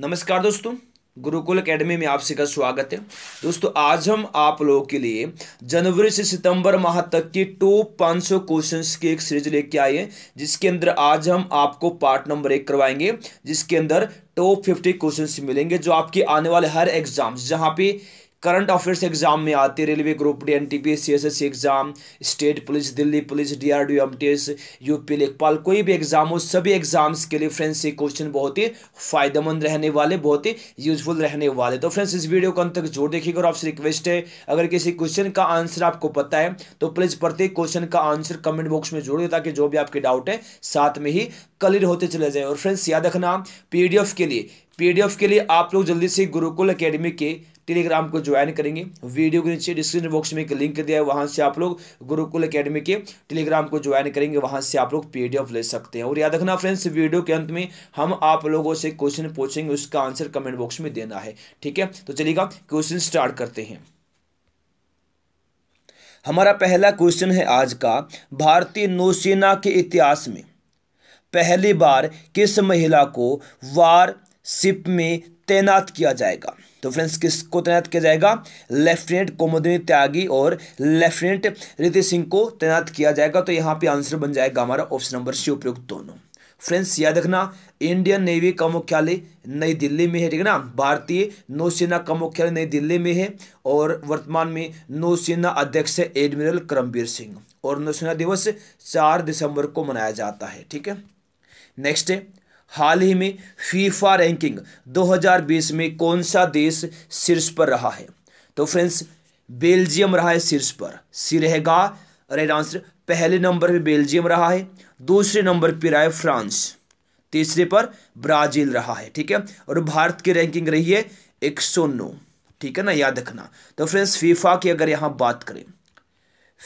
नमस्कार दोस्तों गुरुकुल एकेडमी में आप सभी का स्वागत है दोस्तों आज हम आप लोगों के लिए जनवरी से सितंबर माह तक की टॉप 500 क्वेश्चंस की एक सीरीज लेके आए हैं जिसके अंदर आज हम आपको पार्ट नंबर एक करवाएंगे जिसके अंदर टॉप 50 क्वेश्चंस मिलेंगे जो आपके आने वाले हर एग्जाम्स जहां पे करंट अफेयर्स एग्जाम में आते railway group D N T P S C S S C exam state police Delhi police D R D M T S UP लेखपाल कोई भी एग्जाम हो सभी एग्जाम्स के लिए फ्रेंड्स ये क्वेश्चन बहुत ही फायदेमंद रहने वाले बहुत ही यूजफुल रहने वाले तो फ्रेंड्स इस वीडियो को अंत तक जोर देखिएगा और आपसे रिक्वेस्ट है अगर किसी क्वेश्चन का आंसर आपको पता है तो प्लीज़ प्रत्येक क्वेश्चन का आंसर कमेंट बॉक्स में जोड़िए ताकि जो भी आपके डाउट है साथ में ही क्लियर होते चले जाए और फ्रेंड्स याद रखना पी के लिए पी के लिए आप लोग जल्दी से गुरुकुल अकेडमी के टेलीग्राम को ज्वाइन करेंगे वीडियो के नीचे डिस्क्रिप्शन बॉक्स में एक लिंक दिया है वहाँ से आप लोग गुरुकुल अकेडमी के टेलीग्राम को ज्वाइन करेंगे वहाँ से आप लोग पी ले सकते हैं और याद रखना फ्रेंड्स वीडियो के अंत में हम आप लोगों से क्वेश्चन पूछेंगे उसका आंसर कमेंट बॉक्स में देना है ठीक है तो चलिएगा क्वेश्चन स्टार्ट करते हैं हमारा पहला क्वेश्चन है आज का भारतीय नौसेना के इतिहास में पहली बार किस महिला को वार शिप में तैनात किया जाएगा तो फ्रेंड्स किसको तैनात किया जाएगा लेफ्टिनेंट कोमोदिनी त्यागी और लेफ्टिनेंट रीति सिंह को तैनात किया जाएगा तो यहाँ पे आंसर बन जाएगा हमारा ऑप्शन नंबर सी उपयुक्त दोनों फ्रेंड्स याद रखना इंडियन नेवी का मुख्यालय नई दिल्ली में है ठीक है ना भारतीय नौसेना का मुख्यालय नई दिल्ली में है और वर्तमान में नौसेना अध्यक्ष है एडमिरल करमबीर सिंह और नौसेना दिवस चार दिसंबर को मनाया जाता है ठीक है नेक्स्ट है हाल ही में फीफा रैंकिंग 2020 में कौन सा देश शीर्ष पर रहा है तो फ्रेंड्स बेल्जियम रहा है शीर्ष पर सी राइट आंसर पहले नंबर पे बेल्जियम रहा है दूसरे नंबर पे रहा है फ्रांस तीसरे पर ब्राजील रहा है ठीक है और भारत की रैंकिंग रही है एक ठीक है ना याद रखना तो फ्रेंड्स फीफा की अगर यहाँ बात करें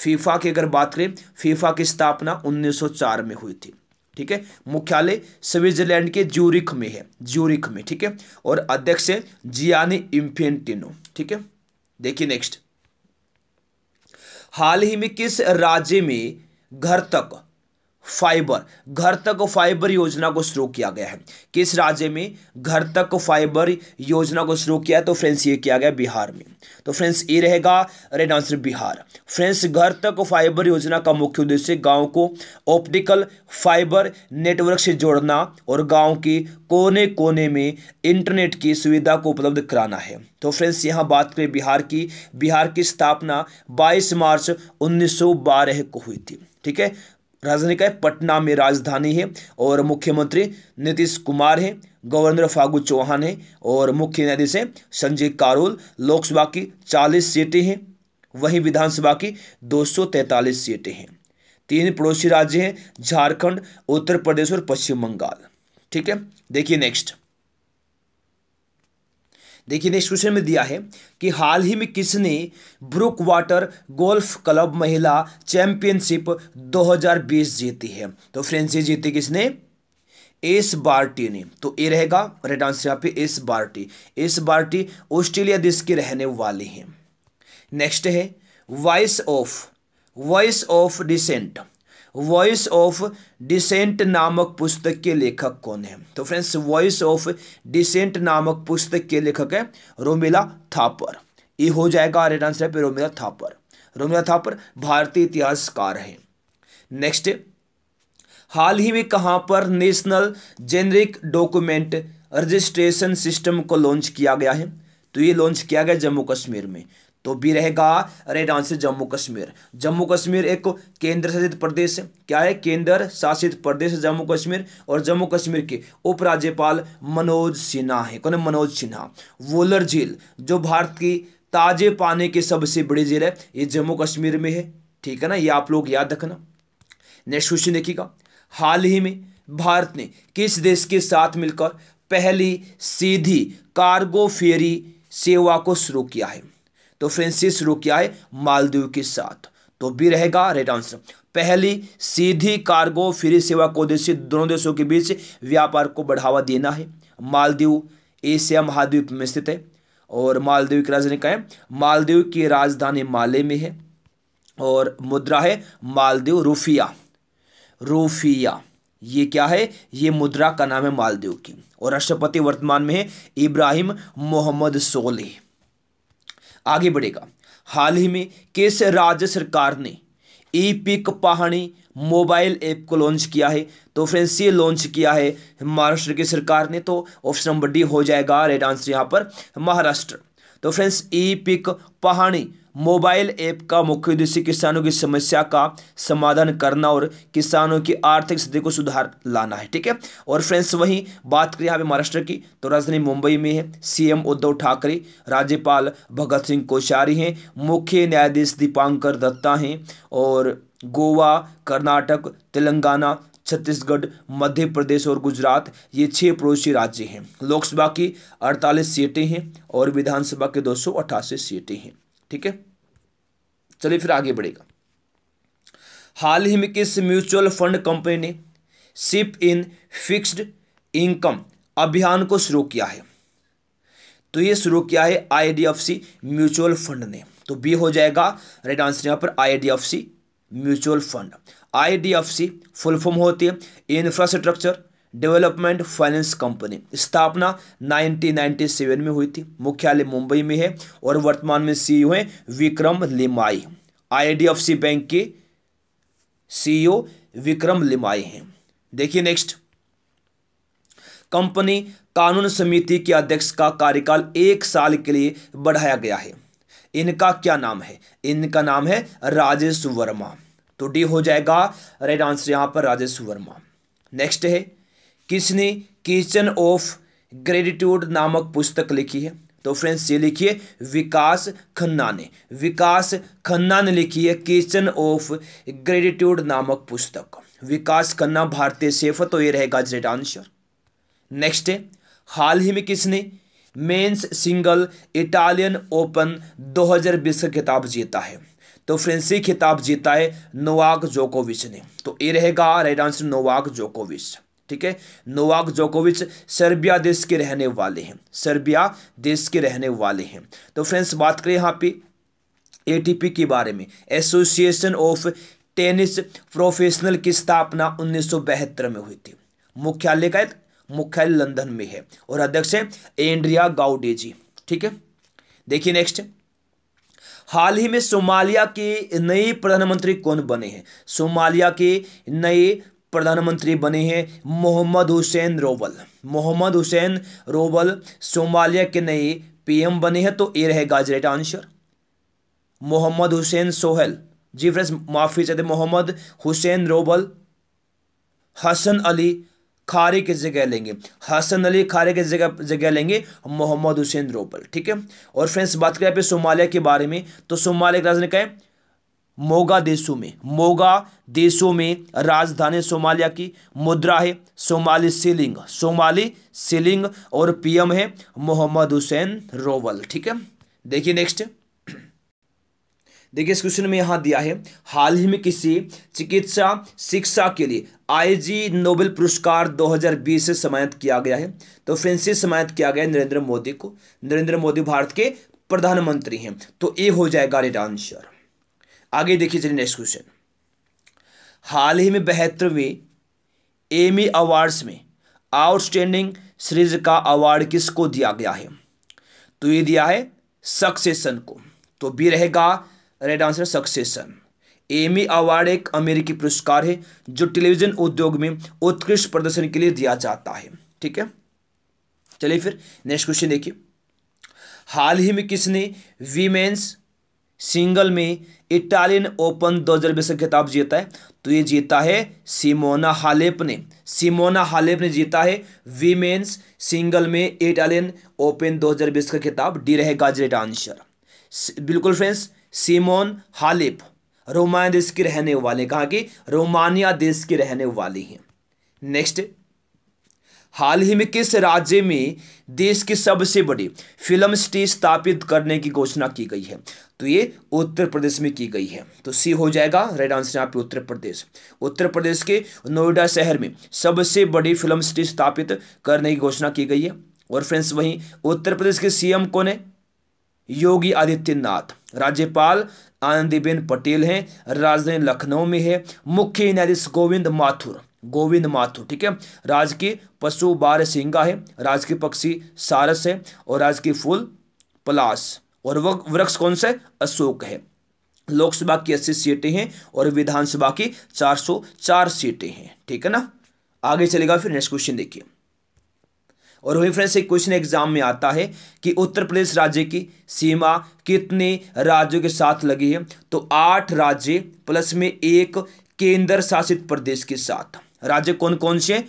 फीफा की अगर बात करें फीफा की स्थापना 1904 में हुई थी ठीक है मुख्यालय स्विट्जरलैंड के ज्यूरिख में है ज्यूरिख में ठीक है और अध्यक्ष है जियानी इम्फेंटिनो ठीक है देखिए नेक्स्ट हाल ही में किस राज्य में घर तक फाइबर घर तक फाइबर योजना को शुरू किया गया है किस राज्य में घर तक फाइबर योजना को शुरू किया है तो फ्रेंड्स ये किया गया बिहार में तो फ्रेंड्स ये रहेगा रेड आंसर बिहार फ्रेंड्स घर तक फाइबर योजना का मुख्य उद्देश्य गांव को ऑप्टिकल फाइबर नेटवर्क से जोड़ना और गांव के कोने कोने में इंटरनेट की सुविधा को उपलब्ध कराना है तो फ्रेंड्स यहाँ बात करें बिहार की बिहार की स्थापना बाईस मार्च उन्नीस को हुई थी ठीक है राजधानी का है पटना में राजधानी है और मुख्यमंत्री नीतीश कुमार हैं गवर्नर फागू चौहान हैं और मुख्य न्यायाधीश हैं संजय कारोल लोकसभा की चालीस सीटें हैं वहीं विधानसभा की 243 सीटें हैं तीन पड़ोसी राज्य हैं झारखंड उत्तर प्रदेश और पश्चिम बंगाल ठीक है देखिए नेक्स्ट देखिए नेक्स्ट क्वेश्चन में दिया है कि हाल ही में किसने ब्रुक वाटर गोल्फ क्लब महिला चैंपियनशिप 2020 जीती है तो फ्रेंड्स ये जीती किसने एस बार्टी ने तो ए रहेगा राइट आंसर यहाँ पे S Barty S Barty Australia देश के रहने वाले हैं नेक्स्ट है voice of voice of dissent voice of dissent नामक पुस्तक के लेखक कौन है तो फ्रेंड्स वॉइस ऑफ डिसेंट नामक पुस्तक के लेखक है रोमिला थापर ये हो जाएगा राइट आंसर है पे रोमिला थापर रोमिला थापर भारतीय इतिहासकार हैं नेक्स्ट हाल ही में कहाँ पर national generic document registration system को लॉन्च किया गया है तो ये लॉन्च किया गया जम्मू कश्मीर में तो बी रहेगा राइट आंसर जम्मू कश्मीर जम्मू कश्मीर एक केंद्र शासित प्रदेश है क्या है केंद्र शासित प्रदेश है जम्मू कश्मीर और जम्मू कश्मीर के उपराज्यपाल मनोज सिन्हा है कौन है मनोज सिन्हा वोलर झील जो भारत की ताजे पानी की सबसे बड़ी झील है ये जम्मू कश्मीर में है ठीक है ना ये आप लोग याद रखना नेक्स्ट क्वेश्चन देखिएगा हाल ही में भारत ने किस देश के साथ मिलकर पहली सीधी कार्गो फेरी सेवा को शुरू किया है तो फ्रेंसिस रू क्या है मालदीव के साथ तो भी रहेगा राइट आंसर पहली सीधी कार्गो फ्री सेवा को देशी दोनों देशों के बीच व्यापार को बढ़ावा देना है मालदीव एशिया महाद्वीप में स्थित है और मालदीव की राजधानी कहें है मालदीव की राजधानी माले में है और मुद्रा है मालदीव रूफिया रूफिया ये क्या है ये मुद्रा का नाम है मालदीव की और राष्ट्रपति वर्तमान में है इब्राहिम मोहम्मद सोलेह आगे बढ़ेगा हाल ही में किस राज्य सरकार ने e peek Pahadi mobile app को लॉन्च किया है तो फ्रेंड्स ये लॉन्च किया है महाराष्ट्र की सरकार ने तो ऑप्शन नंबर डी हो जाएगा रेड आंसर यहाँ पर महाराष्ट्र तो friends e peek Pahadi mobile app का मुख्य उद्देश्य किसानों की समस्या का समाधान करना और किसानों की आर्थिक स्थिति को सुधार लाना है ठीक है और फ्रेंड्स वहीं बात करें यहाँ पे महाराष्ट्र की तो राजधानी मुंबई में है सीएम उद्धव ठाकरे राज्यपाल भगत सिंह कोश्यारी हैं मुख्य न्यायाधीश दीपांकर दत्ता हैं और गोवा कर्नाटक तेलंगाना छत्तीसगढ़ मध्य प्रदेश और गुजरात ये छः पड़ोसी राज्य हैं लोकसभा की अड़तालीस सीटें हैं और विधानसभा के दो सीटें हैं ठीक है चलिए फिर आगे बढ़ेगा हाल ही में किस म्यूचुअल फंड कंपनी ने सिप इन फिक्स्ड इनकम अभियान को शुरू किया है तो ये शुरू किया है आईडीएफसी म्यूचुअल फंड ने तो बी हो जाएगा राइट आंसर यहां पर IDFC mutual fund IDFC full form होती है इंफ्रास्ट्रक्चर डेवलपमेंट फाइनेंस कंपनी स्थापना 1997 में हुई थी मुख्यालय मुंबई में है और वर्तमान में सीईओ e हैं विक्रम लिमाई आईडीएफसी बैंक के सीईओ e विक्रम लिमाई हैं देखिए नेक्स्ट कंपनी कानून समिति के अध्यक्ष का कार्यकाल एक साल के लिए बढ़ाया गया है इनका क्या नाम है इनका नाम है राजेश वर्मा तो डी हो जाएगा राइट आंसर यहां पर राजेश वर्मा नेक्स्ट है किसने किचन ऑफ ग्रेटिट्यूड नामक पुस्तक लिखी है तो फ्रेंड्स ये लिखिए विकास खन्ना ने विकास खन्ना ने लिखी है किचन ऑफ ग्रेटिट्यूड नामक पुस्तक विकास खन्ना भारतीय सेफ तो ये रहेगा जेट आंसर नेक्स्ट है हाल ही में किसने मेंस सिंगल इटालियन ओपन 2020 का खिताब जीता है तो फ्रेंड्स ये खिताब जीता है नोवाक जोकोविच ने तो ये रहेगा राइट आंसर नोवाक जोकोविच ठीक है नोवाक जोकोविच सर्बिया देश के रहने वाले हैं सर्बिया देश के रहने वाले हैं तो फ्रेंड्स बात करें यहाँ पे एटीपी के बारे में एसोसिएशन ऑफ टेनिस प्रोफेशनल की स्थापना उन्नीस में हुई थी मुख्यालय का मुख्यालय लंदन में है और अध्यक्ष है एंड्रिया गाउडे जी ठीक है देखिए नेक्स्ट हाल ही में सोमालिया के नए प्रधानमंत्री कौन बने हैं सोमालिया के नए प्रधानमंत्री बने हैं Mohamed Hussein Roble Mohamed Hussein Roble Somalia के नए पीएम बने हैं तो ए रहेगा आज right answer Mohamed Hussein Sohel ji friends माफी चाहते मोहम्मद हुसैन रोबल हसन अली खारे की जगह लेंगे हसन अली खारे की जगह जगह लेंगे मोहम्मद हुसैन रोबल ठीक है और फ्रेंड्स बात करें आप सोमालिया के बारे में तो सोमालिया के राज ने मोगा देशों में मोगा देशों में राजधानी सोमालिया की मुद्रा है सोमाली सिलिंग सोमाली सिलिंग और पीएम है मोहम्मद हुसैन रोवल ठीक है देखिए नेक्स्ट देखिए इस क्वेश्चन में यहाँ दिया है हाल ही में किसी चिकित्सा शिक्षा के लिए आईजी नोबेल पुरस्कार 2020 से सम्मानित किया गया है तो फिर से सम्मानित किया गया नरेंद्र मोदी को नरेंद्र मोदी भारत के प्रधानमंत्री हैं तो ये हो जाएगा रेट आंसर आगे देखिए चलिए नेक्स्ट क्वेश्चन हाल ही में बहत्तरवें एमी अवार्ड्स में आउटस्टैंडिंग सीरीज का अवार्ड किसको दिया गया है तो ये दिया है सक्सेसन को तो बी रहेगा right answer succession Emmy award एक अमेरिकी पुरस्कार है जो टेलीविजन उद्योग में उत्कृष्ट प्रदर्शन के लिए दिया जाता है ठीक है चलिए फिर नेक्स्ट क्वेश्चन देखिए हाल ही में किसने वीमेन्स सिंगल में इटालियन ओपन बीस का खिताब जीता है तो ये जीता है सिमोना हालेप ने सिमोना हालेप ने जीता है वीमेन्स सिंगल में इटालियन ओपन दो हजार बीस का खिताब डी रहेगा राइट आंसर बिल्कुल फ्रेंड्स सिमोन हालेप रोमानिया देश के रहने वाले कहा कि रोमानिया देश के रहने वाले हैं नेक्स्ट हाल ही में किस राज्य में देश के सबसे बड़े फिल्म स्टेज स्थापित करने की घोषणा की गई है तो ये उत्तर प्रदेश में की गई है तो सी हो जाएगा राइट आंसर यहाँ पे उत्तर प्रदेश उत्तर प्रदेश के नोएडा शहर में सबसे बड़ी फिल्म सिटी स्थापित करने की घोषणा की गई है और फ्रेंड्स वहीं उत्तर प्रदेश के सीएम कौन है योगी आदित्यनाथ राज्यपाल आनंदीबेन पटेल हैं राजधानी लखनऊ में है मुख्य न्यायाधीश गोविंद माथुर गोविंद माथुर ठीक है राजकीय पशु बार सिंगा है राजकीय पक्षी सारस है और राजकीय फूल पलास और वृक्ष कौन सा अशोक है लोकसभा की अस्सी सीटें हैं और विधानसभा की चार सौ चार सीटें हैं ठीक है ना आगे चलेगा फिर नेक्स्ट क्वेश्चन देखिए और वही फ्रेंड्स एक क्वेश्चन एग्जाम में आता है कि उत्तर प्रदेश राज्य की सीमा कितने राज्यों के साथ लगी है तो आठ राज्य प्लस में एक केंद्र शासित प्रदेश के साथ राज्य कौन कौन से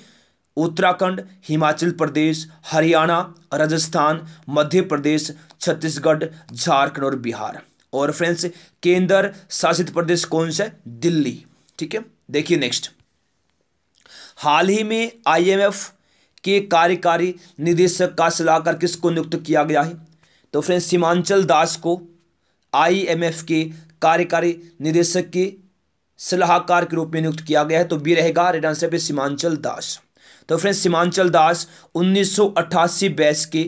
उत्तराखंड हिमाचल प्रदेश हरियाणा राजस्थान मध्य प्रदेश छत्तीसगढ़ झारखंड और बिहार और फ्रेंड्स केंद्र शासित प्रदेश कौन सा दिल्ली ठीक है देखिए नेक्स्ट हाल ही में आईएमएफ के कार्यकारी निदेशक का सलाहकार किसको नियुक्त किया गया है तो फ्रेंड्स सीमांचल दास को आईएमएफ के कार्यकारी निदेशक के सलाहकार के रूप में नियुक्त किया गया है तो बी रहेगा रेड आंसर पे सीमांचल दास तो फ्रेंड्स सीमांचल दास 1988 बैच के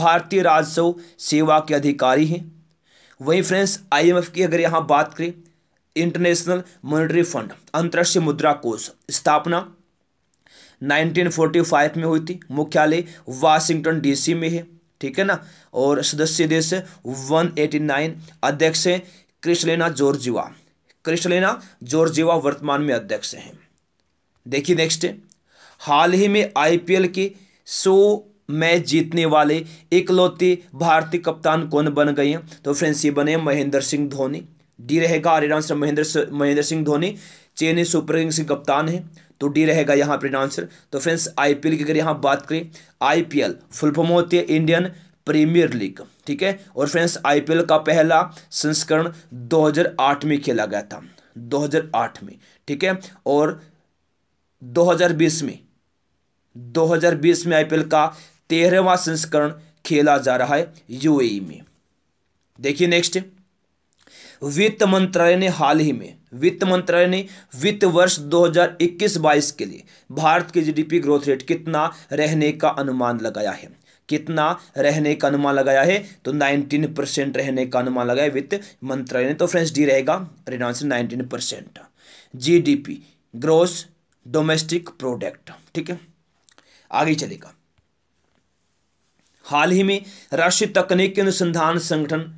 भारतीय राजस्व सेवा के अधिकारी हैं वहीं फ्रेंड्स आईएमएफ की अगर यहाँ बात करें इंटरनेशनल मॉनिटरी फंड अंतर्राष्ट्रीय मुद्रा कोष स्थापना 1945 में हुई थी मुख्यालय वाशिंगटन डीसी में है ठीक है ना और सदस्य देश 189 अध्यक्ष है कृष्णलेना जॉर्जिवा क्रिस्टलिना जोर्जेवा वर्तमान में अध्यक्ष हैं देखिए नेक्स्ट हाल ही में आईपीएल के सौ मैच जीतने वाले इकलौते भारतीय कप्तान कौन बन गए हैं तो फ्रेंड्स ये बने महेंद्र सिंह धोनी डी रहेगा right answer Mahendra Mahendra Singh Dhoni Chennai Super Kings के कप्तान हैं तो डी रहेगा यहाँ पर आंसर तो फ्रेंड्स आईपीएल की अगर यहाँ बात करें आईपीएल फुल फॉर्म होती है इंडियन प्रीमियर लीग ठीक है और फ्रेंड्स आईपीएल का पहला संस्करण 2008 में खेला गया था 2008 में ठीक है और 2020 में 2020 में आईपीएल का तेरहवा संस्करण खेला जा रहा है यूएई e में देखिए नेक्स्ट वित्त मंत्रालय ने हाल ही में वित्त मंत्रालय ने वित्त वर्ष 2021-22 के लिए भारत के जीडीपी ग्रोथ रेट कितना रहने का अनुमान लगाया है कितना रहने का अनुमान लगाया है तो नाइनटीन परसेंट रहने का अनुमान लगाया वित्त मंत्रालय ने तो फ्रेंड्स डी रहेगा nineteen percent G gross domestic product ठीक है आगे चलेगा हाल ही में राष्ट्रीय तकनीकी अनुसंधान संगठन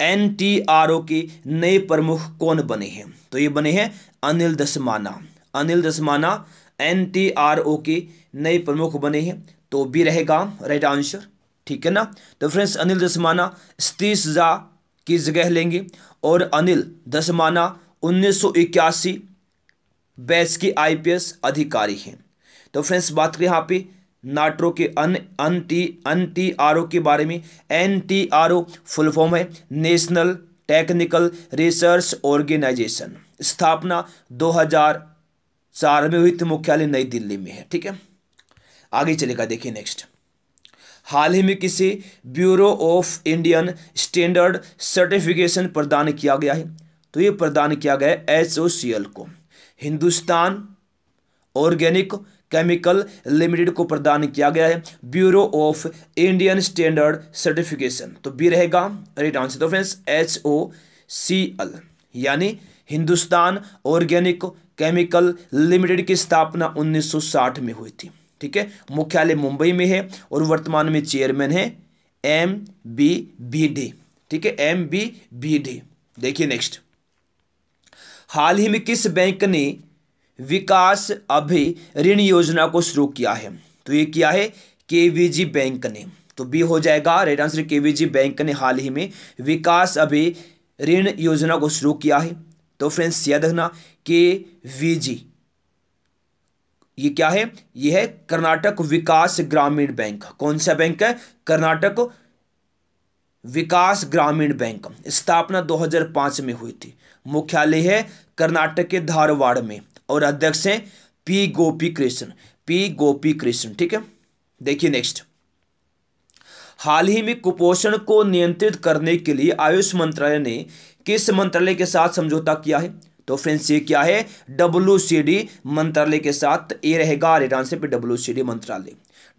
एन टी आर ओ के नए प्रमुख कौन बने हैं तो ये बने हैं Anil Dasmana Anil Dasmana N T R O के नए प्रमुख बने हैं तो बी रहेगा राइट आंसर ठीक है ना तो फ्रेंड्स अनिल दसमाना तीस हजार की जगह लेंगे और अनिल दसमाना उन्नीस सौ इक्यासी बैच के आईपीएस अधिकारी हैं तो फ्रेंड्स बात करें यहाँ पे नाटरो के N N T N T R O के बारे में N T R O full form है नेशनल टेक्निकल रिसर्च ऑर्गेनाइजेशन स्थापना 2004 में हुई थी तो मुख्यालय नई दिल्ली में है ठीक है आगे चलेगा देखिए नेक्स्ट हाल ही में किसे bureau of Indian standard certification प्रदान किया गया है तो ये प्रदान किया गया है एसओसीएल को हिंदुस्तान ऑर्गेनिक केमिकल लिमिटेड को प्रदान किया गया है bureau of Indian standard certification तो बी रहेगा राइट आंसर तो friends H O C L यानी हिंदुस्तान ऑर्गेनिक केमिकल लिमिटेड की स्थापना 1960 में हुई थी ठीक है मुख्यालय मुंबई में है और वर्तमान में चेयरमैन है एम बी बी डी ठीक है एम बी बी डी देखिए नेक्स्ट हाल ही में किस बैंक ने विकास अभि ऋण योजना को शुरू किया है तो ये किया है केवीजी बैंक ने तो बी हो जाएगा राइट आंसर केवीजी बैंक ने हाल ही में विकास अभि ऋण योजना को शुरू किया है तो फ्रेंड्स याद रखना के वी जी ये क्या है ये है कर्नाटक विकास ग्रामीण बैंक कौन सा बैंक है कर्नाटक विकास ग्रामीण बैंक स्थापना 2005 में हुई थी मुख्यालय है कर्नाटक के धारवाड़ में और अध्यक्ष हैं पी गोपी कृष्ण पी गोपी कृष्ण ठीक है देखिए नेक्स्ट हाल ही में कुपोषण को नियंत्रित करने के लिए आयुष मंत्रालय ने किस मंत्रालय के साथ समझौता किया है तो फ्रेंड्स ये क्या है डब्ल्यू सी डी मंत्रालय के साथ ए रहेगा राइट आंसर पे डब्ल्यू सी डी मंत्रालय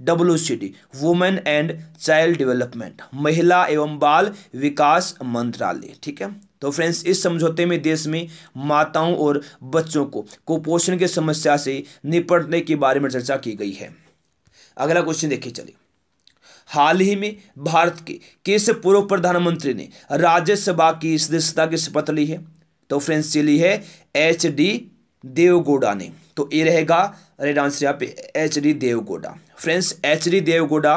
W C D women and child development महिला एवं बाल विकास मंत्रालय ठीक है तो फ्रेंड्स इस समझौते में देश में माताओं और बच्चों को कुपोषण की समस्या से निपटने के बारे में चर्चा की गई है अगला क्वेश्चन देखिए चलिए हाल ही में भारत के किस पूर्व प्रधानमंत्री ने राज्यसभा की सदस्यता की शपथ ली है तो फ्रेंड्स चली है एच डी देवगोडा ने तो ये रहेगा राइट आंसर यहाँ पे H D Devegowda friends H D Devegowda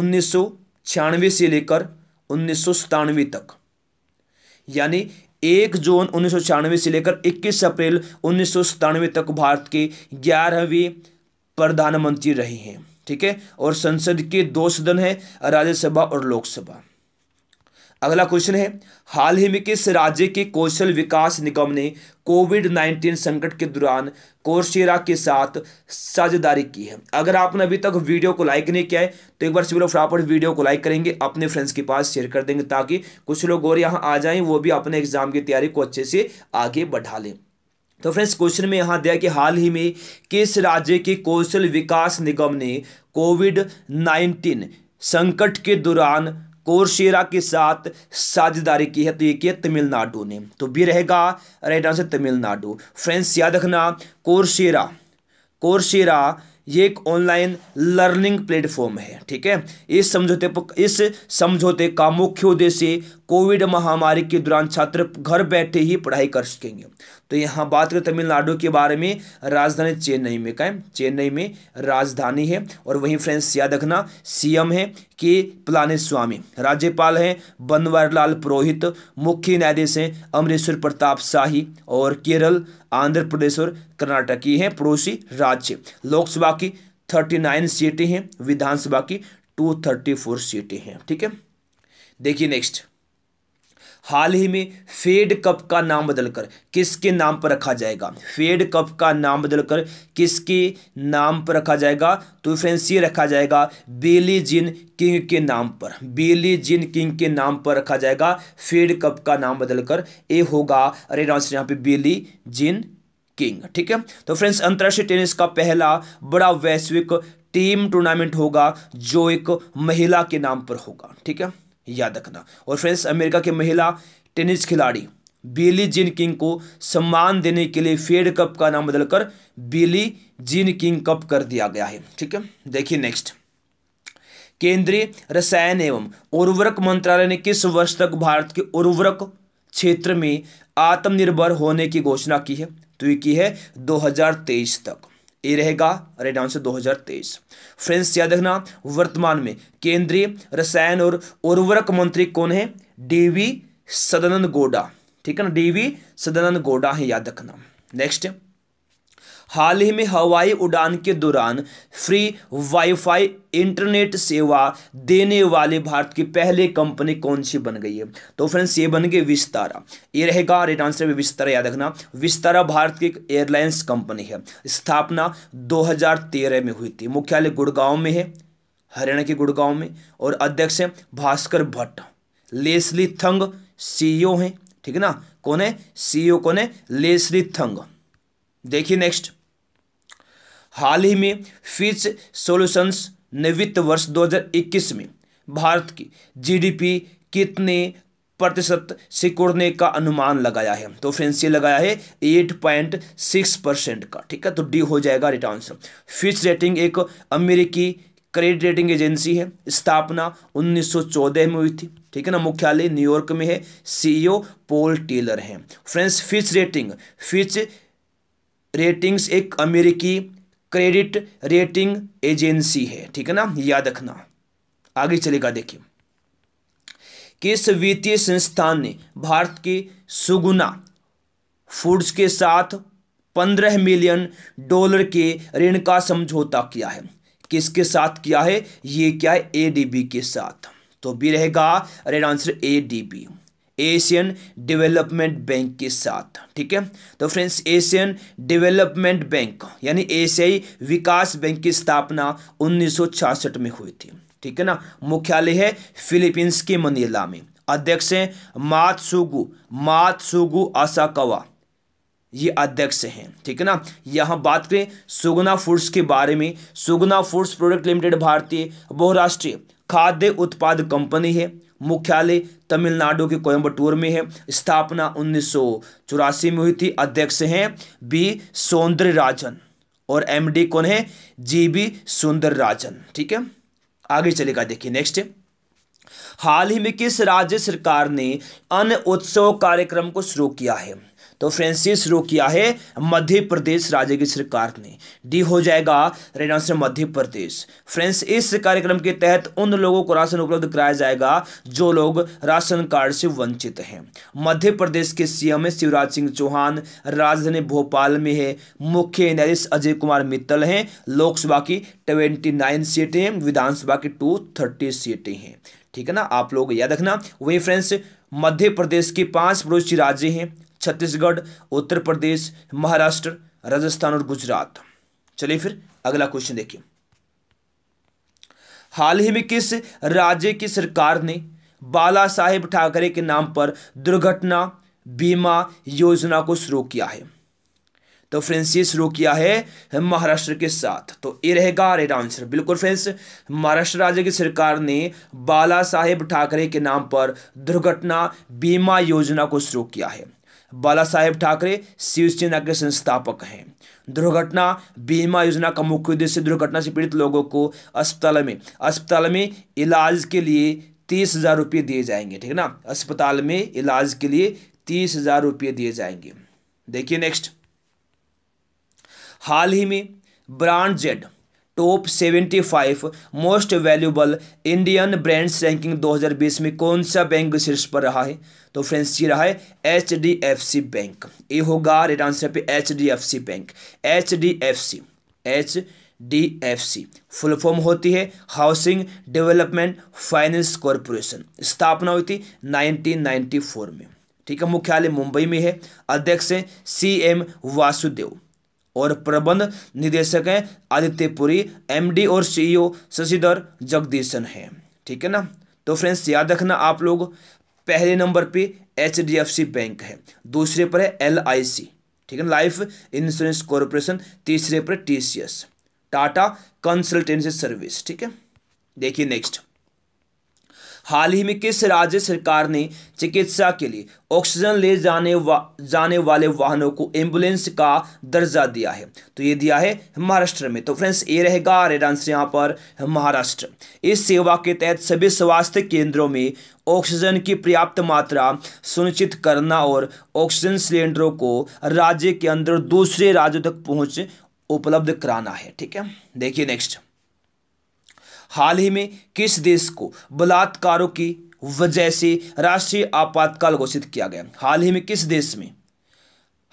उन्नीस से लेकर उन्नीस तक यानी एक जून उन्नीस से लेकर 21 अप्रैल उन्नीस तक भारत के ग्यारहवीं प्रधानमंत्री रहे हैं ठीक है और संसद के दो सदन हैं राज्यसभा और लोकसभा अगला क्वेश्चन है हाल ही में किस राज्य के कौशल विकास निगम ने कोविड नाइन्टीन संकट के दौरान कोर्सेरा के साथ साझेदारी की है अगर आपने अभी तक वीडियो को लाइक नहीं किया है तो एक बार सभी लोग फटाफट वीडियो को लाइक करेंगे अपने फ्रेंड्स के पास शेयर कर देंगे ताकि कुछ लोग और यहाँ आ जाएं वो भी अपने एग्जाम की तैयारी को अच्छे से आगे बढ़ा लें तो फ्रेंड्स क्वेश्चन में यहाँ दिया कि हाल ही में किस राज्य के कौशल विकास निगम ने कोविड नाइन्टीन संकट के दौरान कोरशेरा के साथ साझेदारी की है तो ये किया तमिलनाडु ने तो भी रहेगा राइट आंसर तमिलनाडु फ्रेंड्स याद रखना कोरशेरा कोरशेरा ये एक ऑनलाइन लर्निंग प्लेटफॉर्म है ठीक है इस समझौते पर इस समझौते का मुख्य उद्देश्य कोविड महामारी के दौरान छात्र घर बैठे ही पढ़ाई कर सकेंगे तो यहाँ बात करें तमिलनाडु के बारे में राजधानी चेन्नई में कैम चेन्नई में राजधानी है और वहीं फ्रेंड्स याद रखना सीएम है के स्वामी राज्यपाल हैं बनवरलाल पुरोहित मुख्य न्यायाधीश हैं अमरेश्वर प्रताप शाही और केरल आंध्र प्रदेश और कर्नाटक की हैं पड़ोसी राज्य लोकसभा की थर्टी नाइन सीटें हैं विधानसभा की टू थर्टी फोर सीटें हैं ठीक है देखिए नेक्स्ट हाल ही में फेड कप का नाम बदलकर किसके नाम पर रखा जाएगा फेड कप का नाम बदलकर किसके नाम पर रखा जाएगा तो फ्रेंड्स ये रखा जाएगा बेली जिन किंग के नाम पर बेली जिन किंग के नाम पर रखा जाएगा फेड कप का नाम बदलकर ये होगा अरे आंसर यहाँ पे बेली जिन किंग ठीक है तो फ्रेंड्स अंतर्राष्ट्रीय टेनिस का पहला बड़ा वैश्विक टीम टूर्नामेंट होगा जो एक महिला के नाम पर होगा ठीक है याद रखना और फ्रेंड्स अमेरिका के महिला टेनिस खिलाड़ी बिली जिन किंग को सम्मान देने के लिए फेड कप का नाम बदलकर बिली जिन किंग कप कर दिया गया है ठीक है देखिए नेक्स्ट केंद्रीय रसायन एवं उर्वरक मंत्रालय ने किस वर्ष तक भारत के उर्वरक क्षेत्र में आत्मनिर्भर होने की घोषणा की है तो ये की है 2023 तक ए रहेगा राइट आंसर 2023 फ्रेंड्स याद रखना वर्तमान में केंद्रीय रसायन और उर्वरक मंत्री कौन है डीवी सदानंद गोडा ठीक है ना डीवी सदानंद गोडा है याद रखना नेक्स्ट हाल ही में हवाई उड़ान के दौरान फ्री वाईफाई इंटरनेट सेवा देने वाले भारत की पहली कंपनी कौन सी बन गई है तो फ्रेंड्स ये बन गए विस्तारा ये रहेगा रेट आंसर में विस्तारा याद रखना विस्तारा भारत की एक एयरलाइंस कंपनी है स्थापना 2013 में हुई थी मुख्यालय गुड़गांव में है हरियाणा के गुड़गांव में और अध्यक्ष हैं भास्कर भट्ट लेसली थंग सी हैं ठीक है ना कौन है ओ कौन है लेसली थंग देखिए नेक्स्ट हाल ही में फिच सॉल्यूशंस ने वित्त वर्ष 2021 में भारत की जीडीपी कितने प्रतिशत सिकुड़ने का अनुमान लगाया है तो फ्रेंड्स ये लगाया है एट पॉइंट सिक्स परसेंट का ठीक है तो डी हो जाएगा रिटर्न आंसर फिच रेटिंग एक अमेरिकी क्रेडिट रेटिंग एजेंसी है स्थापना 1914 में हुई थी ठीक है ना मुख्यालय न्यूयॉर्क में है सीईओ पोल टेलर हैं friends Fitch rating Fitch ratings एक अमेरिकी क्रेडिट रेटिंग एजेंसी है ठीक है ना याद रखना आगे चलेगा देखिए किस वित्तीय संस्थान ने भारत के सुगुना फूड्स के साथ पंद्रह मिलियन डॉलर के ऋण का समझौता किया है किसके साथ किया है ये क्या है एडीबी के साथ तो भी रहेगा red answer ADB Asian development bank के साथ ठीक है तो फ्रेंड्स एशियन डेवलपमेंट बैंक यानी एशियाई विकास बैंक की स्थापना 1966 में हुई थी ठीक है ना मुख्यालय है फिलीपींस के मनीला में अध्यक्ष हैं मातसुगु मातसुगु असाकवा ये अध्यक्ष हैं ठीक है ना यहाँ बात करें सुगुना फूड्स के बारे में सुगुना फूड्स प्रोडक्ट लिमिटेड भारतीय बहुराष्ट्रीय खाद्य उत्पाद कंपनी है मुख्यालय तमिलनाडु के कोयम्बटूर में है स्थापना उन्नीस में हुई थी अध्यक्ष हैं बी सौंदर राजन और एमडी कौन है जी बी सुंदर राजन ठीक है आगे चलेगा देखिए नेक्स्ट हाल ही में किस राज्य सरकार ने अन्य उत्सव कार्यक्रम को शुरू किया है तो फ्रेंड्स ये शुरू किया है मध्य प्रदेश राज्य की सरकार ने डी हो जाएगा राइट मध्य प्रदेश फ्रेंड्स इस कार्यक्रम के तहत उन लोगों को राशन उपलब्ध कराया जाएगा जो लोग राशन कार्ड से वंचित हैं मध्य प्रदेश के सीएम शिवराज सिंह चौहान राजधानी भोपाल में है मुख्य न्यायाधीश अजय कुमार मित्तल हैं लोकसभा की ट्वेंटी नाइन सीटें हैं विधानसभा की टू थर्टी सीटें हैं ठीक है ना आप लोग याद रखना वही फ्रेंड्स मध्य प्रदेश के पांच पड़ोसी राज्य हैं छत्तीसगढ़ उत्तर प्रदेश महाराष्ट्र राजस्थान और गुजरात चलिए फिर अगला क्वेश्चन देखिए हाल ही में किस राज्य की सरकार ने बाला साहेब ठाकरे के नाम पर दुर्घटना बीमा योजना को शुरू किया है तो फ्रेंड्स ये शुरू किया है महाराष्ट्र के साथ तो ये रहेगा रेड आंसर बिल्कुल फ्रेंड्स महाराष्ट्र राज्य की सरकार ने बाला साहेब ठाकरे के नाम पर दुर्घटना बीमा योजना को शुरू किया है बाला साहेब ठाकरे शिवसेना के संस्थापक हैं दुर्घटना बीमा योजना का मुख्य उद्देश्य दुर्घटना से पीड़ित लोगों को अस्पताल में अस्पताल में इलाज के लिए तीस हज़ार रुपये दिए जाएंगे ठीक है ना अस्पताल में इलाज के लिए तीस हज़ार रुपये दिए जाएंगे देखिए नेक्स्ट हाल ही में brand Z top 75 most valuable Indian brands ranking 2020 में कौन सा बैंक शीर्ष पर रहा है तो फ्रेंड्स ये रहा है H D F C bank ये होगा रेट आंसर पे H D F C bank H D F C H D F C full form होती है हाउसिंग डेवलपमेंट फाइनेंस कॉरपोरेशन स्थापना हुई थी 1994 में ठीक है मुख्यालय मुंबई में है अध्यक्ष हैं सी एम वासुदेव और प्रबंध निदेशक हैं आदित्य पुरी एमडी और सीईओ e शशिधर जगदीशन हैं ठीक है ना तो फ्रेंड्स याद रखना आप लोग पहले नंबर पे H D F C bank है दूसरे पर है एल आई सी ठीक है लाइफ इंश्योरेंस कॉरपोरेशन तीसरे पर T C S Tata consultancy service ठीक है देखिए नेक्स्ट हाल ही में किस राज्य सरकार ने चिकित्सा के लिए ऑक्सीजन ले जाने वा, जाने वाले वाहनों को एम्बुलेंस का दर्जा दिया है तो ये दिया है महाराष्ट्र में तो फ्रेंड्स ये रहेगा रेड आंसर यहाँ पर महाराष्ट्र इस सेवा के तहत सभी स्वास्थ्य केंद्रों में ऑक्सीजन की पर्याप्त मात्रा सुनिश्चित करना और ऑक्सीजन सिलेंडरों को राज्य के अंदर दूसरे राज्यों तक पहुँच उपलब्ध कराना है ठीक है देखिए नेक्स्ट हाल ही में किस देश को बलात्कारों की वजह से राष्ट्रीय आपातकाल घोषित किया गया हाल ही में किस देश में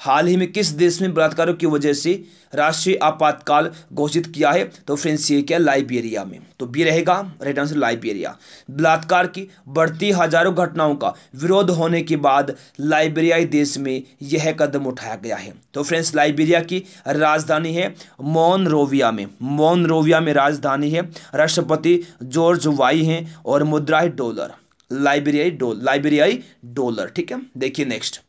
हाल ही में किस देश में बलात्कारों की वजह से राष्ट्रीय आपातकाल घोषित किया है तो फ्रेंड्स ये क्या लाइबेरिया में तो बी रहेगा राइट आंसर लाइबेरिया बलात्कार की बढ़ती हजारों घटनाओं का विरोध होने के बाद लाइबेरियाई देश में यह कदम उठाया गया है तो फ्रेंड्स लाइबेरिया की राजधानी है मोनरोविया में मोनरोविया में राजधानी है राष्ट्रपति जॉर्ज वाई हैं और मुद्रा है डॉलर लाइबेरियाई डॉलर लाइबेरियाई डॉलर ठीक है देखिए नेक्स्ट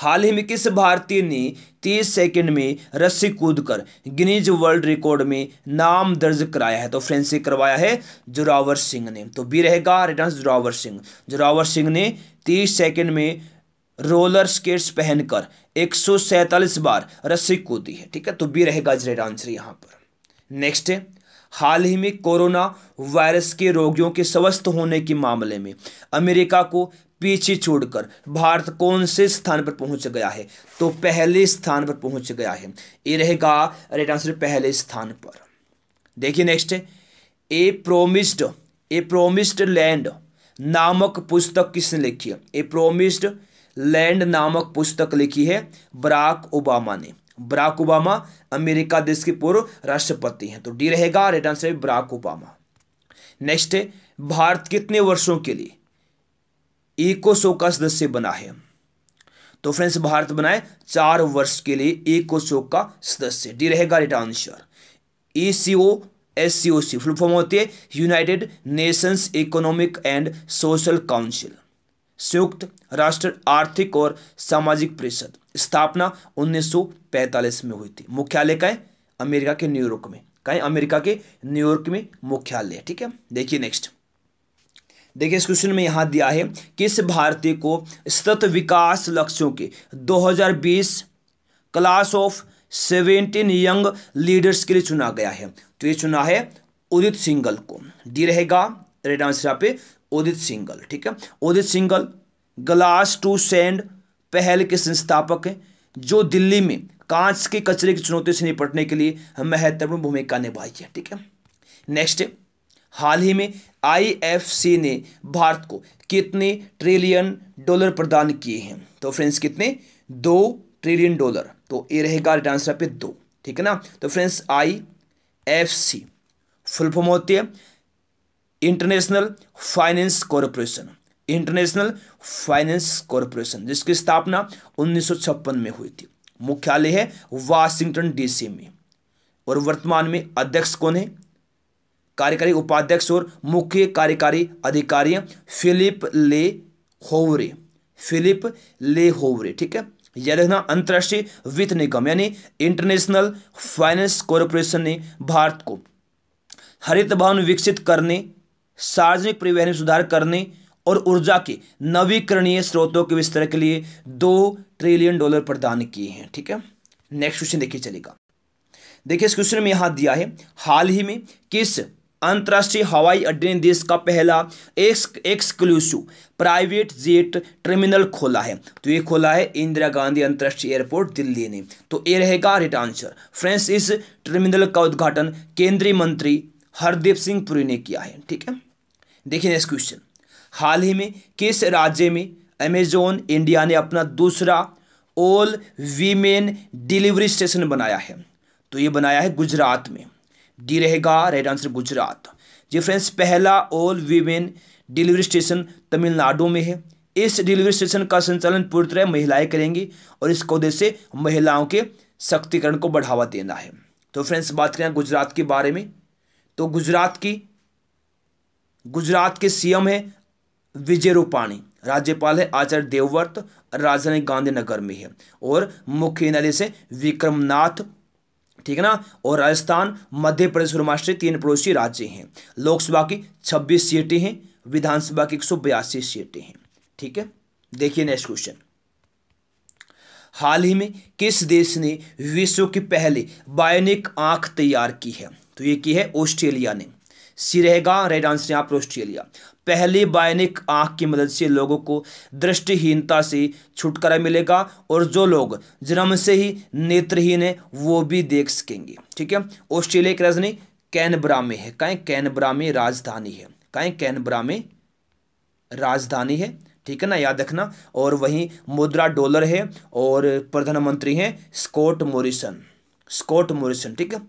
हाल ही में किस भारतीय ने 30 सेकंड में रस्सी कूदकर गिनीज वर्ल्ड रिकॉर्ड में नाम दर्ज कराया है तो फ्रेंड से करवाया है जोरावर सिंह ने तो बी रहेगा रिटर्न जोरावर सिंह जोरावर सिंह ने 30 सेकंड में रोलर स्केट्स पहनकर एक बार रस्सी कूदी है ठीक है तो बी रहेगा जरेड आंसर यहाँ पर नेक्स्ट हाल ही में कोरोना वायरस के रोगियों के स्वस्थ होने के मामले में अमेरिका को पीछे छोड़कर भारत कौन से स्थान पर पहुंच गया है तो पहले स्थान पर पहुंच गया है ये रहेगा राइट आंसर पहले स्थान पर देखिए नेक्स्ट है A promised A promised land नामक पुस्तक किसने लिखी है ए प्रोमिस्ड लैंड नामक पुस्तक लिखी है बराक ओबामा ने बराक ओबामा अमेरिका देश के पूर्व राष्ट्रपति हैं तो डी रहेगा right answer Barack Obama next है भारत कितने वर्षों के लिए एकोसो का सदस्य बना है तो फ्रेंड्स भारत बनाए चार वर्ष के लिए एकोसो का सदस्य डी रहेगा right answer A C O S C O C full form होती है United Nations economic and social council संयुक्त राष्ट्र आर्थिक और सामाजिक परिषद स्थापना 1945 में हुई थी मुख्यालय का है अमेरिका के न्यूयॉर्क में कहीं अमेरिका के न्यूयॉर्क में मुख्यालय ठीक है देखिए नेक्स्ट देखिए इस क्वेश्चन में यहाँ दिया है किस भारतीय को सतत विकास लक्ष्यों के 2020 class of seventeen young leaders के लिए चुना गया है तो ये चुना है उदित सिंगल को डी रहेगा रेड आंसर पे उदित सिंगल ठीक है Udit Singhal glass to sand पहल के संस्थापक हैं जो दिल्ली में कांच के कचरे की चुनौती से निपटने के लिए महत्वपूर्ण भूमिका निभाई है ठीक है नेक्स्ट हाल ही में आईएफसी ने भारत को कितने ट्रिलियन डॉलर प्रदान किए हैं तो फ्रेंड्स कितने दो ट्रिलियन डॉलर तो ये रहेगा राइट आंसर पे दो ठीक है ना तो friends I F C full होती है international finance corporation international finance corporation जिसकी स्थापना उन्नीस में हुई थी मुख्यालय है वाशिंगटन डीसी में और वर्तमान में अध्यक्ष कौन है कार्यकारी उपाध्यक्ष और मुख्य कार्यकारी अधिकारी फिलिप ले होवरे फिलिप ले होवरे ठीक है यह देखना अंतर्राष्ट्रीय वित्त निगम यानी इंटरनेशनल फाइनेंस कॉरपोरेशन ने भारत को हरित भवन विकसित करने सार्वजनिक परिवहन में सुधार करने और ऊर्जा के नवीकरणीय स्रोतों के विस्तार के लिए दो ट्रिलियन डॉलर प्रदान किए हैं ठीक है नेक्स्ट क्वेश्चन देखिए चलेगा देखिए इस क्वेश्चन में यहां दिया है हाल ही में किस अंतर्राष्ट्रीय हवाई अड्डे ने देश का पहला ex exclusive private jet terminal खोला है तो ये खोला है इंदिरा गांधी अंतर्राष्ट्रीय एयरपोर्ट दिल्ली ने तो ये रहेगा रिट आंसर फ्रेंड्स इस टर्मिनल का उद्घाटन केंद्रीय मंत्री हरदीप सिंह पुरी ने किया है ठीक है देखिए नेक्स्ट क्वेश्चन हाल ही में किस राज्य में अमेजोन इंडिया ने अपना दूसरा ऑल वीमेन डिलीवरी स्टेशन बनाया है तो ये बनाया है गुजरात में डी रहेगा right answer Gujarat ji friends पहला all women delivery station Tamil Nadu में है इस डिलीवरी स्टेशन का संचालन पूरी तरह महिलाएं करेंगी और इसका उद्देश्य महिलाओं के शक्तिकरण को बढ़ावा देना है तो फ्रेंड्स बात करें गुजरात के बारे में तो गुजरात की गुजरात के सीएम है विजय रूपाणी राज्यपाल है आचार्य देवव्रत राजधानी गांधीनगर में है और मुख्य न्यायालय से विक्रमनाथ ठीक है ना और राजस्थान मध्य प्रदेश और महाराष्ट्र तीन पड़ोसी राज्य हैं लोकसभा की छब्बीस सीटें हैं विधानसभा की एक सौ बयासी सीटें हैं ठीक है देखिए नेक्स्ट क्वेश्चन हाल ही में किस देश ने विश्व की पहली बायोनिक आंख तैयार की है तो ये की है ऑस्ट्रेलिया ने सी रहेगा राइट आंसर यहाँ पर ऑस्ट्रेलिया पहली बायनिक आंख की मदद से लोगों को दृष्टिहीनता से छुटकारा मिलेगा और जो लोग जन्म से ही नेत्रहीन है वो भी देख सकेंगे ठीक है ऑस्ट्रेलिया की राजधानी कैनबरा में है कहें कैनबरा में राजधानी है कहें कैनबरा में राजधानी है ठीक है ना याद रखना और वहीं मुद्रा डॉलर है और प्रधानमंत्री हैं स्कॉट मॉरिसन स्कॉट मॉरिसन ठीक है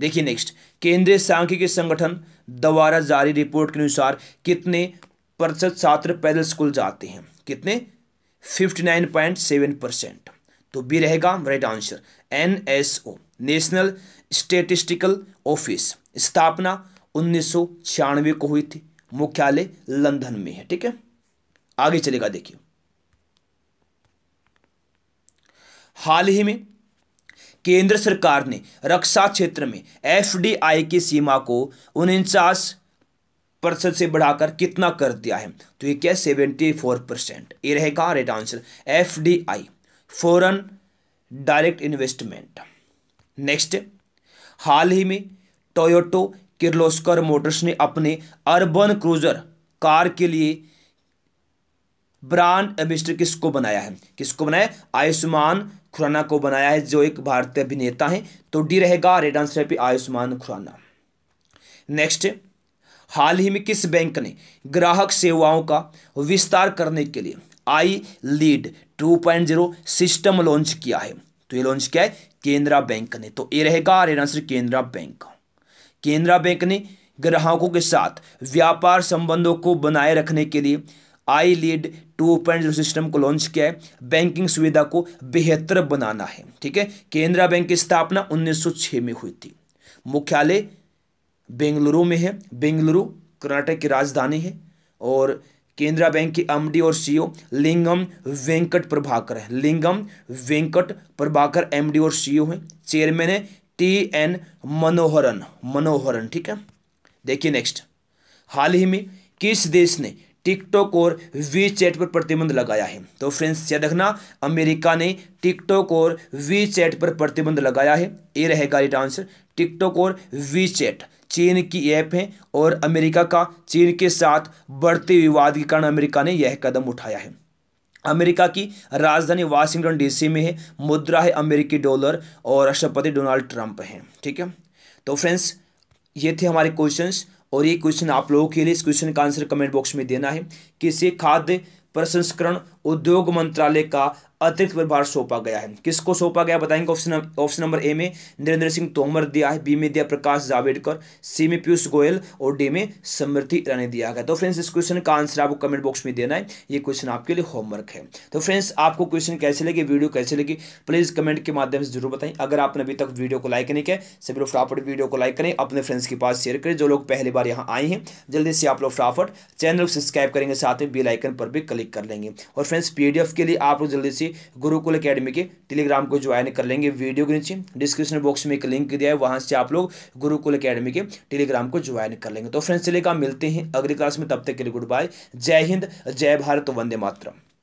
देखिए नेक्स्ट केंद्रीय सांख्यिकी संगठन द्वारा जारी रिपोर्ट के अनुसार कितने प्रतिशत छात्र पैदल स्कूल जाते हैं कितने fifty nine point seven percent तो बी रहेगा right answer N S O national statistical office स्थापना उन्नीस सौ छियानवे को हुई थी मुख्यालय लंदन में है ठीक है आगे चलेगा देखिए हाल ही में केंद्र सरकार ने रक्षा क्षेत्र में एफडीआई की सीमा को उनचास परसेंट से बढ़ाकर कितना कर दिया है तो ये क्या सेवेंटी फोर परसेंट ये रहेगा right answer F foreign direct investment next हाल ही में टोयोटो किर्लोस्कर मोटर्स ने अपने अर्बन क्रूजर कार के लिए ब्रांड एम्बेसडर किसको बनाया है किसको बनाया आयुष्मान खुराना को बनाया है जो एक भारतीय अभिनेता हैं तो डी रहेगा रेड आंसर है आयुष्मान खुराना नेक्स्ट हाल ही में किस बैंक ने ग्राहक सेवाओं का विस्तार करने के लिए I lead two point zero system launch किया है तो ये लॉन्च किया है केंद्रा बैंक ने तो ये रहेगा red answer Canara bank Canara bank ने ग्राहकों के साथ व्यापार संबंधों को बनाए रखने के लिए I lead two point zero system को लॉन्च किया है बैंकिंग सुविधा को बेहतर बनाना है ठीक है केंद्रीय बैंक की स्थापना 1906 में हुई थी मुख्यालय बेंगलुरु में है बेंगलुरु कर्नाटक की राजधानी है और केंद्रा बैंक के एमडी और सीईओ e लिंगम वेंकट प्रभाकर है लिंगम वेंकट प्रभाकर एम और सी e हैं चेयरमैन है टी एन मनोहरन मनोहरन ठीक है देखिए नेक्स्ट हाल ही में किस देश ने टिकटॉक और वी चैट पर प्रतिबंध लगाया है तो फ्रेंड्स याद रखना अमेरिका ने टिकटॉक और वी चैट पर प्रतिबंध लगाया है ये रहेगा राइट आंसर टिकटॉक और वी चैट चीन की ऐप है और अमेरिका का चीन के साथ बढ़ते विवाद के कारण अमेरिका ने यह कदम उठाया है अमेरिका की राजधानी वाशिंगटन डीसी में है मुद्रा है अमेरिकी डॉलर और राष्ट्रपति डोनाल्ड ट्रंप हैं ठीक है तो फ्रेंड्स ये थे हमारे क्वेश्चंस और ये क्वेश्चन आप लोगों के लिए इस क्वेश्चन का आंसर कमेंट बॉक्स में देना है कि इसे खाद्य प्रसंस्करण उद्योग मंत्रालय का अतिरिक्त प्रभार सौंपा गया है किसको सौंपा गया बताएंगे ऑप्शन ऑप्शन नंबर ए में नरेंद्र सिंह तोमर दिया है बी में दिया प्रकाश जावेडकर सी में पीयूष गोयल और डी में समृद्धि ईरानी दिया गया तो फ्रेंड्स इस क्वेश्चन का आंसर आपको कमेंट बॉक्स में देना है ये क्वेश्चन आपके लिए होमवर्क है तो फ्रेंड्स आपको क्वेश्चन कैसे लगे वीडियो कैसे लगी प्लीज़ कमेंट के माध्यम से जरूर बताएं अगर आपने अभी तक वीडियो को लाइक नहीं किया सभी लोग फटाफट वीडियो को लाइक करें अपने फ्रेंड्स के पास शेयर करें जो लोग पहली बार यहाँ आए हैं जल्दी से आप लोग फटाफट चैनल सब्सक्राइब करेंगे साथ में बेल आइकन पर भी क्लिक कर लेंगे और फ्रेंड्स पीडीएफ के लिए आप लोग जल्दी से गुरुकुल अकेडमी के टेलीग्राम को ज्वाइन कर लेंगे वीडियो के नीचे डिस्क्रिप्शन बॉक्स में एक लिंक दिया है वहाँ से आप लोग गुरुकुल अकेडमी के टेलीग्राम को ज्वाइन कर लेंगे तो फ्रेंड्स चलिए मिलते हैं अगली क्लास में तब तक के लिए गुड बाय जय हिंद जय भारत वंदे मातरम